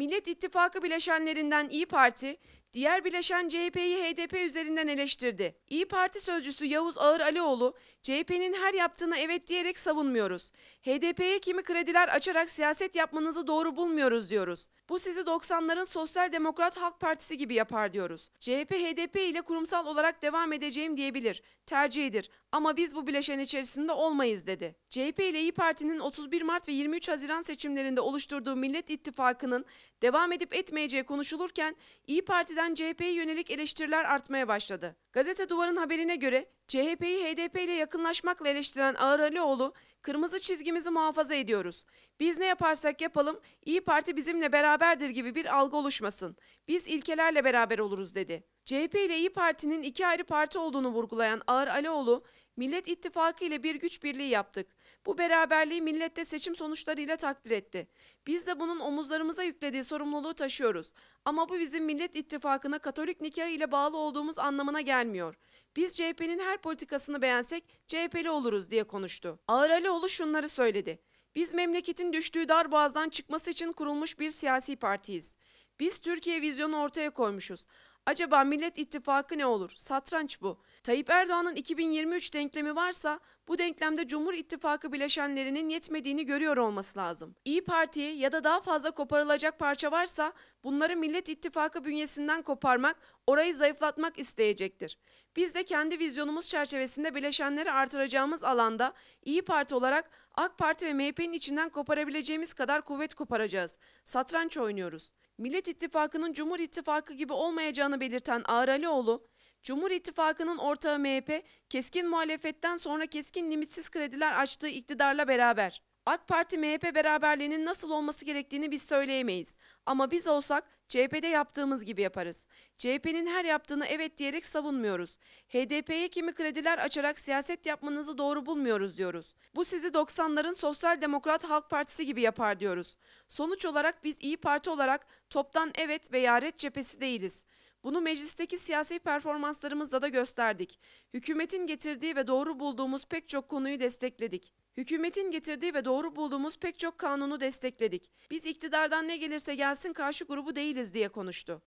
Millet İttifakı bileşenlerinden İyi Parti, Diğer bileşen CHP'yi HDP üzerinden eleştirdi. İyi Parti sözcüsü Yavuz Ağır Alioğlu, CHP'nin her yaptığına evet diyerek savunmuyoruz. HDP'ye kimi krediler açarak siyaset yapmanızı doğru bulmuyoruz diyoruz. Bu sizi 90'ların Sosyal Demokrat Halk Partisi gibi yapar diyoruz. CHP HDP ile kurumsal olarak devam edeceğim diyebilir. Tercihidir. Ama biz bu bileşen içerisinde olmayız dedi. CHP ile İyi Parti'nin 31 Mart ve 23 Haziran seçimlerinde oluşturduğu Millet İttifakı'nın devam edip etmeyeceği konuşulurken İyi Parti'den yüzden CHP'ye yönelik eleştiriler artmaya başladı. Gazete Duvar'ın haberine göre CHP'yi HDP ile yakınlaşmakla eleştiren Ağır Alioğlu, kırmızı çizgimizi muhafaza ediyoruz. Biz ne yaparsak yapalım, İyi Parti bizimle beraberdir gibi bir algı oluşmasın. Biz ilkelerle beraber oluruz dedi. CHP ile İyi Parti'nin iki ayrı parti olduğunu vurgulayan Ağır Aleoğlu, Millet İttifakı ile bir güç birliği yaptık. Bu beraberliği millette seçim sonuçlarıyla takdir etti. Biz de bunun omuzlarımıza yüklediği sorumluluğu taşıyoruz. Ama bu bizim Millet İttifakı'na Katolik nikahı ile bağlı olduğumuz anlamına gelmiyor. Biz CHP'nin her politikasını beğensek CHP'li oluruz diye konuştu. Ağır Aleoğlu şunları söyledi. Biz memleketin düştüğü dar boğazdan çıkması için kurulmuş bir siyasi partiyiz. Biz Türkiye vizyonu ortaya koymuşuz. Acaba Millet İttifakı ne olur? Satranç bu. Tayyip Erdoğan'ın 2023 denklemi varsa bu denklemde Cumhur İttifakı bileşenlerinin yetmediğini görüyor olması lazım. İyi parti ya da daha fazla koparılacak parça varsa bunları Millet İttifakı bünyesinden koparmak, orayı zayıflatmak isteyecektir. Biz de kendi vizyonumuz çerçevesinde bileşenleri artıracağımız alanda İyi Parti olarak AK Parti ve MHP'nin içinden koparabileceğimiz kadar kuvvet koparacağız. Satranç oynuyoruz. Millet İttifakı'nın Cumhur İttifakı gibi olmayacağını belirten Alioğlu, Cumhur İttifakı'nın ortağı MHP, keskin muhalefetten sonra keskin limitsiz krediler açtığı iktidarla beraber. AK Parti MHP beraberliğinin nasıl olması gerektiğini biz söyleyemeyiz. Ama biz olsak CHP'de yaptığımız gibi yaparız. CHP'nin her yaptığını evet diyerek savunmuyoruz. HDP'ye kimi krediler açarak siyaset yapmanızı doğru bulmuyoruz diyoruz. Bu sizi 90'ların Sosyal Demokrat Halk Partisi gibi yapar diyoruz. Sonuç olarak biz İyi Parti olarak toptan evet ve yaret cephesi değiliz. Bunu meclisteki siyasi performanslarımızda da gösterdik. Hükümetin getirdiği ve doğru bulduğumuz pek çok konuyu destekledik. Hükümetin getirdiği ve doğru bulduğumuz pek çok kanunu destekledik. Biz iktidardan ne gelirse gelsin Hamas'ın karşı grubu değiliz diye konuştu.